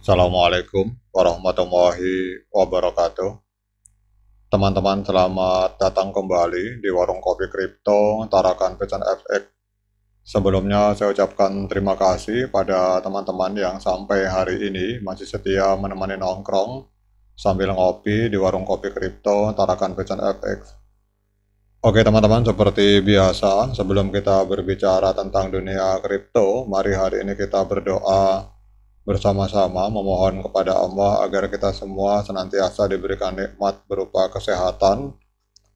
Assalamualaikum warahmatullahi wabarakatuh. Teman-teman selamat datang kembali di Warung Kopi Kripto Tarakan Pecan FX. Sebelumnya saya ucapkan terima kasih pada teman-teman yang sampai hari ini masih setia menemani nongkrong sambil ngopi di Warung Kopi Kripto Tarakan Pecan FX. Oke teman-teman, seperti biasa sebelum kita berbicara tentang dunia kripto, mari hari ini kita berdoa bersama-sama memohon kepada Allah agar kita semua senantiasa diberikan nikmat berupa kesehatan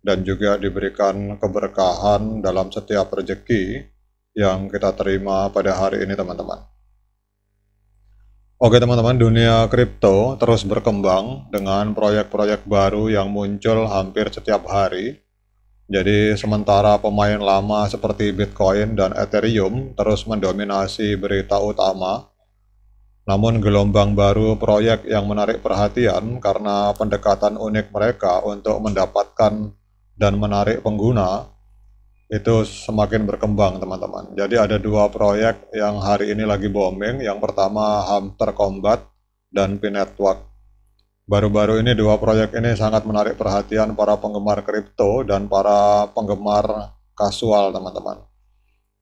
dan juga diberikan keberkahan dalam setiap rezeki yang kita terima pada hari ini teman-teman. Oke teman-teman, dunia kripto terus berkembang dengan proyek-proyek baru yang muncul hampir setiap hari. Jadi sementara pemain lama seperti Bitcoin dan Ethereum terus mendominasi berita utama, namun gelombang baru proyek yang menarik perhatian karena pendekatan unik mereka untuk mendapatkan dan menarik pengguna itu semakin berkembang teman-teman. Jadi ada dua proyek yang hari ini lagi booming. Yang pertama Hamster Combat dan P Network. Baru-baru ini dua proyek ini sangat menarik perhatian para penggemar kripto dan para penggemar kasual teman-teman.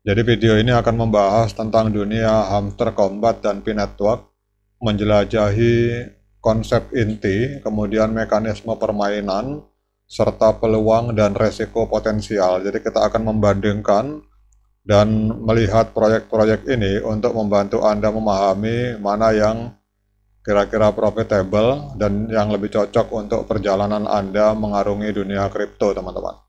Jadi video ini akan membahas tentang dunia hamster combat dan pinetwork menjelajahi konsep inti, kemudian mekanisme permainan, serta peluang dan resiko potensial. Jadi kita akan membandingkan dan melihat proyek-proyek ini untuk membantu Anda memahami mana yang kira-kira profitable dan yang lebih cocok untuk perjalanan Anda mengarungi dunia kripto, teman-teman.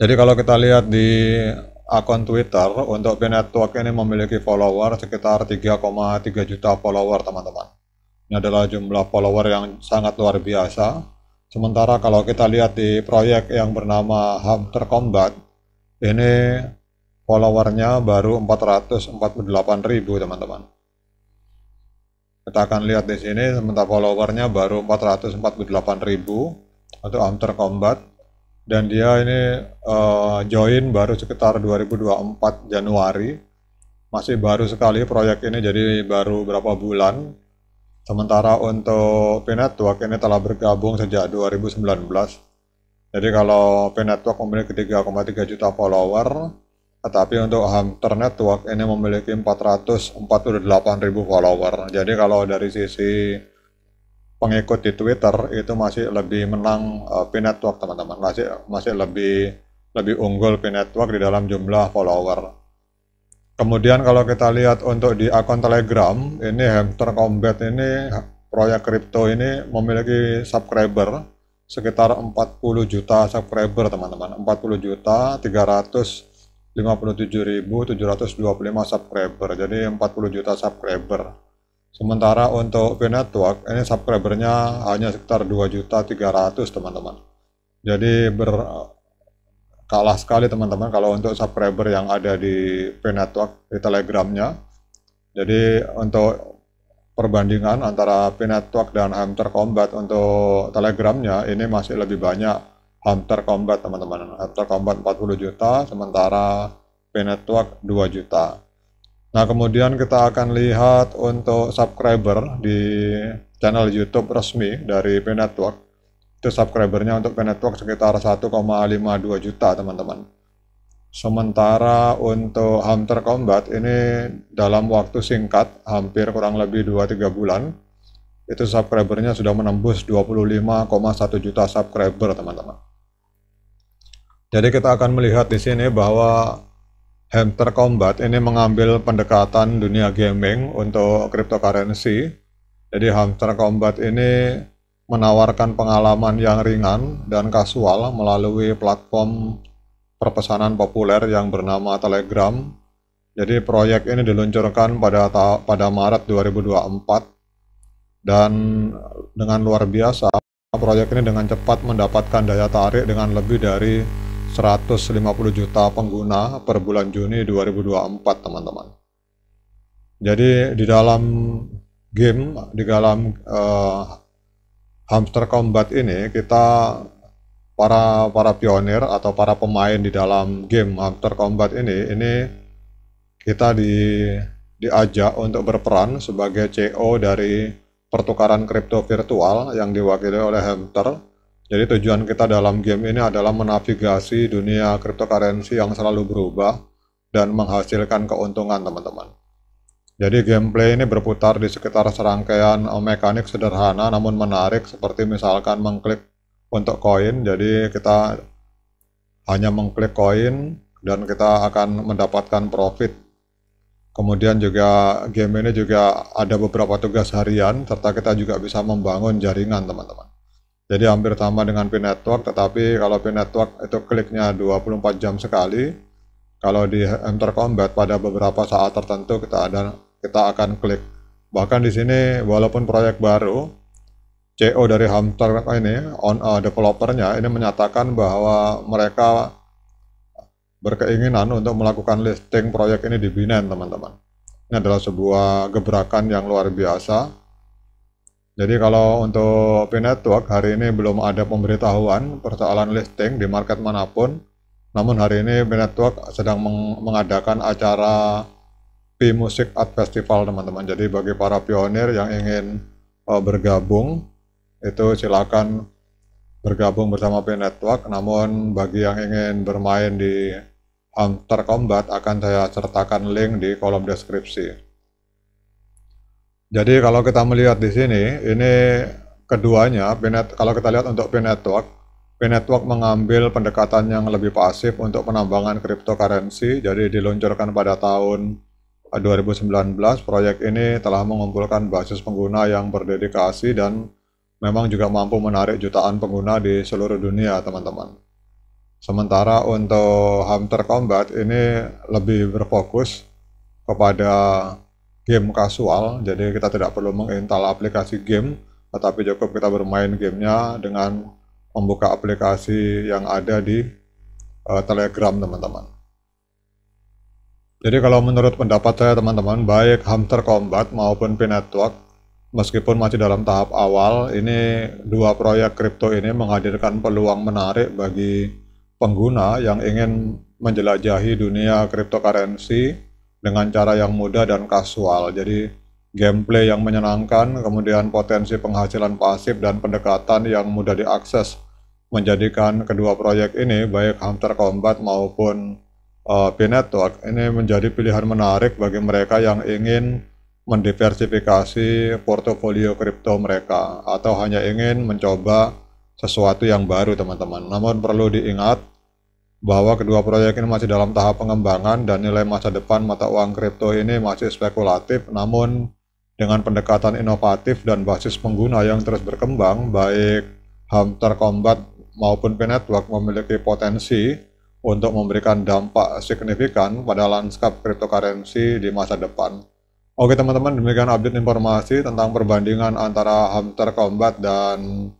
Jadi kalau kita lihat di akun Twitter untuk B Network ini memiliki follower sekitar 3,3 juta follower teman-teman. Ini adalah jumlah follower yang sangat luar biasa. Sementara kalau kita lihat di proyek yang bernama Hamster Combat, ini followernya baru 448 ribu teman-teman. Kita akan lihat di sini, sementara followernya baru 448 ribu untuk Hamster Combat dan dia ini uh, join baru sekitar 2024 Januari masih baru sekali proyek ini jadi baru berapa bulan sementara untuk P-Network ini telah bergabung sejak 2019 jadi kalau P-Network memiliki 3,3 juta follower tetapi untuk Hunter Network ini memiliki 448 ribu follower jadi kalau dari sisi pengikut di Twitter itu masih lebih menang uh, eh, P Network teman-teman masih masih lebih lebih unggul P Network di dalam jumlah follower. Kemudian kalau kita lihat untuk di akun Telegram ini Hamster Combat ini proyek kripto ini memiliki subscriber sekitar 40 juta subscriber teman-teman 40 juta 357.725 subscriber jadi 40 juta subscriber Sementara untuk V Network ini subscribernya hanya sekitar juta 2.300 teman-teman. Jadi ber kalah sekali teman-teman kalau untuk subscriber yang ada di V Network di Telegramnya. Jadi untuk perbandingan antara V Network dan Hamter Combat untuk Telegramnya ini masih lebih banyak Hamter Combat teman-teman. Hamter Combat 40 juta sementara V Network 2 juta. Nah, kemudian kita akan lihat untuk subscriber di channel YouTube resmi dari P Network. Itu subscribernya untuk P Network sekitar 1,52 juta, teman-teman. Sementara untuk Hunter Combat ini dalam waktu singkat, hampir kurang lebih 2-3 bulan, itu subscribernya sudah menembus 25,1 juta subscriber, teman-teman. Jadi kita akan melihat di sini bahwa Hamster Combat ini mengambil pendekatan dunia gaming untuk cryptocurrency. Jadi Hamster Combat ini menawarkan pengalaman yang ringan dan kasual melalui platform perpesanan populer yang bernama Telegram. Jadi proyek ini diluncurkan pada pada Maret 2024 dan dengan luar biasa proyek ini dengan cepat mendapatkan daya tarik dengan lebih dari 150 juta pengguna per bulan Juni 2024 teman-teman. Jadi di dalam game, di dalam uh, hamster combat ini kita para para pionir atau para pemain di dalam game hamster combat ini ini kita di diajak untuk berperan sebagai CO e dari pertukaran kripto virtual yang diwakili oleh hamster jadi tujuan kita dalam game ini adalah menavigasi dunia cryptocurrency yang selalu berubah dan menghasilkan keuntungan teman-teman. Jadi gameplay ini berputar di sekitar serangkaian mekanik sederhana namun menarik seperti misalkan mengklik untuk koin. Jadi kita hanya mengklik koin dan kita akan mendapatkan profit. Kemudian juga game ini juga ada beberapa tugas harian serta kita juga bisa membangun jaringan teman-teman. Jadi hampir sama dengan pin network, tetapi kalau pin network itu kliknya 24 jam sekali. Kalau di enter combat pada beberapa saat tertentu kita ada kita akan klik. Bahkan di sini walaupun proyek baru, CO dari Hamster ini on uh, developernya ini menyatakan bahwa mereka berkeinginan untuk melakukan listing proyek ini di Binance, teman-teman. Ini adalah sebuah gebrakan yang luar biasa jadi kalau untuk P-Network hari ini belum ada pemberitahuan persoalan listing di market manapun. Namun hari ini P-Network sedang meng mengadakan acara P-Music Art Festival teman-teman. Jadi bagi para pionir yang ingin uh, bergabung itu silakan bergabung bersama P-Network. Namun bagi yang ingin bermain di Hunter Combat akan saya sertakan link di kolom deskripsi. Jadi kalau kita melihat di sini, ini keduanya, kalau kita lihat untuk P-Network, P-Network mengambil pendekatan yang lebih pasif untuk penambangan cryptocurrency, jadi diluncurkan pada tahun 2019, eh, proyek ini telah mengumpulkan basis pengguna yang berdedikasi dan memang juga mampu menarik jutaan pengguna di seluruh dunia, teman-teman. Sementara untuk Hunter Combat ini lebih berfokus kepada game kasual, jadi kita tidak perlu menginstal aplikasi game, tetapi cukup kita bermain gamenya dengan membuka aplikasi yang ada di uh, Telegram teman-teman. Jadi kalau menurut pendapat saya teman-teman, baik Hamster Combat maupun P Network, meskipun masih dalam tahap awal, ini dua proyek kripto ini menghadirkan peluang menarik bagi pengguna yang ingin menjelajahi dunia cryptocurrency dengan cara yang mudah dan kasual. Jadi gameplay yang menyenangkan, kemudian potensi penghasilan pasif dan pendekatan yang mudah diakses menjadikan kedua proyek ini baik Hunter Combat maupun uh, eh, Pinetwork ini menjadi pilihan menarik bagi mereka yang ingin mendiversifikasi portofolio kripto mereka atau hanya ingin mencoba sesuatu yang baru teman-teman. Namun perlu diingat bahwa kedua proyek ini masih dalam tahap pengembangan dan nilai masa depan mata uang kripto ini masih spekulatif namun dengan pendekatan inovatif dan basis pengguna yang terus berkembang baik Hamster Combat maupun p memiliki potensi untuk memberikan dampak signifikan pada lanskap cryptocurrency di masa depan. Oke teman-teman, demikian update informasi tentang perbandingan antara Hamster Combat dan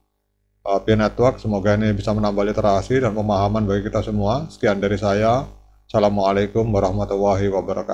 uh, Network. Semoga ini bisa menambah literasi dan pemahaman bagi kita semua. Sekian dari saya. Assalamualaikum warahmatullahi wabarakatuh.